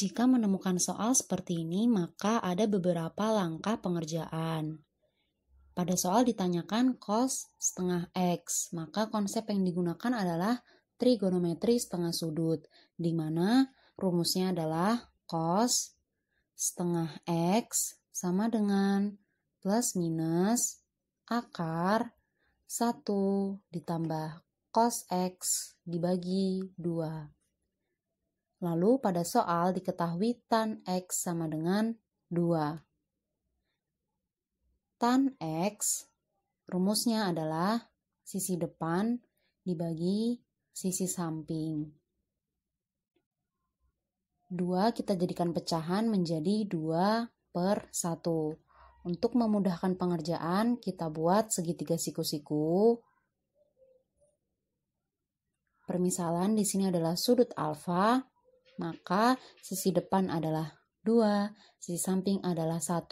Jika menemukan soal seperti ini, maka ada beberapa langkah pengerjaan. Pada soal ditanyakan cos setengah x, maka konsep yang digunakan adalah trigonometri setengah sudut, di mana rumusnya adalah cos setengah x sama dengan plus minus akar 1 ditambah cos x dibagi 2. Lalu pada soal diketahui tan X sama dengan 2. Tan X rumusnya adalah sisi depan dibagi sisi samping. 2 kita jadikan pecahan menjadi 2 per 1. Untuk memudahkan pengerjaan, kita buat segitiga siku-siku. Permisalan di sini adalah sudut alfa maka sisi depan adalah 2, sisi samping adalah 1.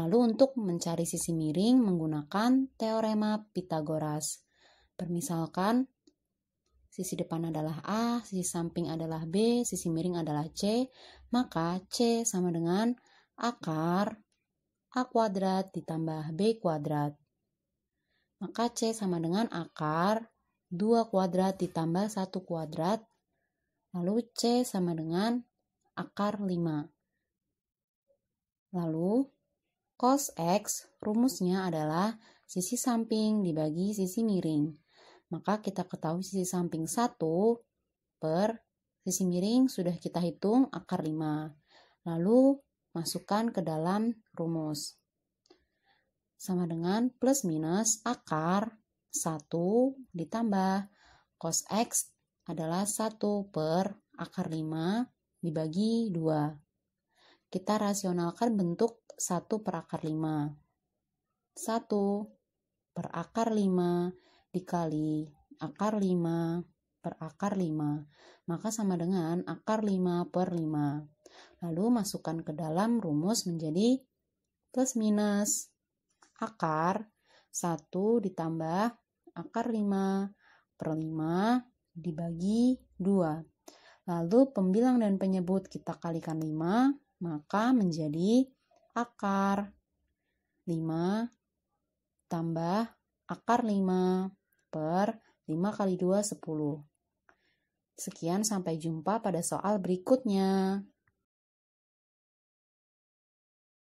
Lalu untuk mencari sisi miring menggunakan teorema Pitagoras. Permisalkan sisi depan adalah A, sisi samping adalah B, sisi miring adalah C, maka C sama dengan akar A kuadrat ditambah B kuadrat. Maka C sama dengan akar 2 kuadrat ditambah 1 kuadrat Lalu C sama dengan akar 5. Lalu cos X rumusnya adalah sisi samping dibagi sisi miring. Maka kita ketahui sisi samping 1 per sisi miring sudah kita hitung akar 5. Lalu masukkan ke dalam rumus. Sama dengan plus minus akar 1 ditambah cos X adalah 1 per akar 5 dibagi 2. Kita rasionalkan bentuk 1 per akar 5. 1 per akar 5 dikali akar 5 per akar 5. Maka sama dengan akar 5 per 5. Lalu masukkan ke dalam rumus menjadi plus minus akar 1 ditambah akar 5 per 5 dibagi 2. Lalu pembilang dan penyebut kita kalikan 5, maka menjadi akar 5 tambah akar 5 per 5 kali 2 10. Sekian sampai jumpa pada soal berikutnya.